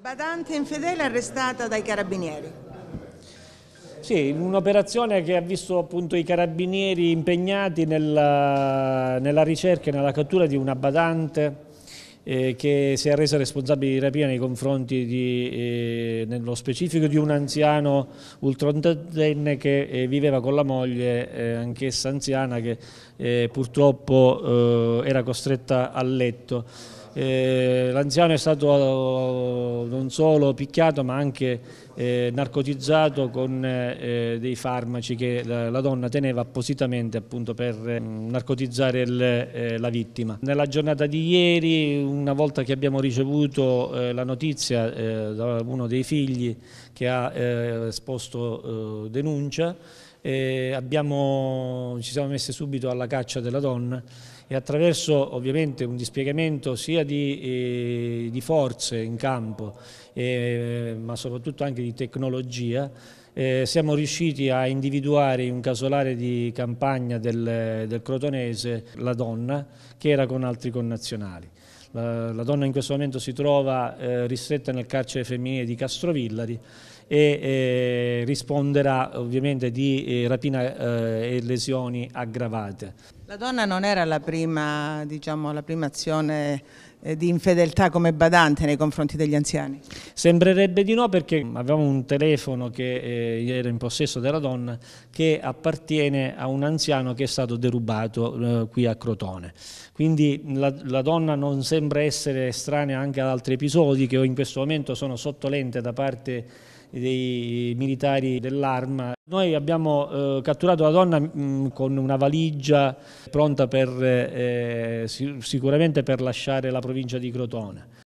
Badante infedele arrestata dai carabinieri. Sì, in un'operazione che ha visto appunto i carabinieri impegnati nella, nella ricerca e nella cattura di una badante eh, che si è resa responsabile di rapina nei confronti di, eh, nello specifico di un anziano ultraottantenne che eh, viveva con la moglie, eh, anch'essa anziana, che eh, purtroppo eh, era costretta a letto. Eh, l'anziano è stato eh, non solo picchiato ma anche eh, narcotizzato con eh, eh, dei farmaci che la, la, donna teneva appositamente appunto per narcotizzare il, la vittima. Nella giornata di ieri una volta che abbiamo ricevuto la notizia da uno dei figli che ha esposto denuncia abbiamo, ci siamo messi subito alla caccia della donna e attraverso ovviamente un dispiegamento sia di, eh, di forze in campo eh, ma soprattutto anche di tecnologia eh, siamo riusciti a individuare in un casolare di campagna del, del Crotonese la donna che era con altri connazionali. La, eh, la donna in questo momento si trova eh, ristretta nel carcere femminile di Castrovillari e eh, risponderà ovviamente di eh, rapina e lesioni aggravate. La donna non era la prima, diciamo, la prima azione eh, di infedeltà come badante nei confronti degli anziani? Sembrerebbe di no perché avevamo un telefono che eh, era in possesso della donna che appartiene a un anziano che è stato derubato eh, qui a Crotone. Quindi la, la, donna non sembra essere estranea anche ad altri episodi che in questo momento sono sotto lente da parte di dei militari dell'arma. Noi abbiamo eh, catturato la donna mh, mm, con una valigia pronta per, eh, eh sicuramente per lasciare la provincia di Crotone.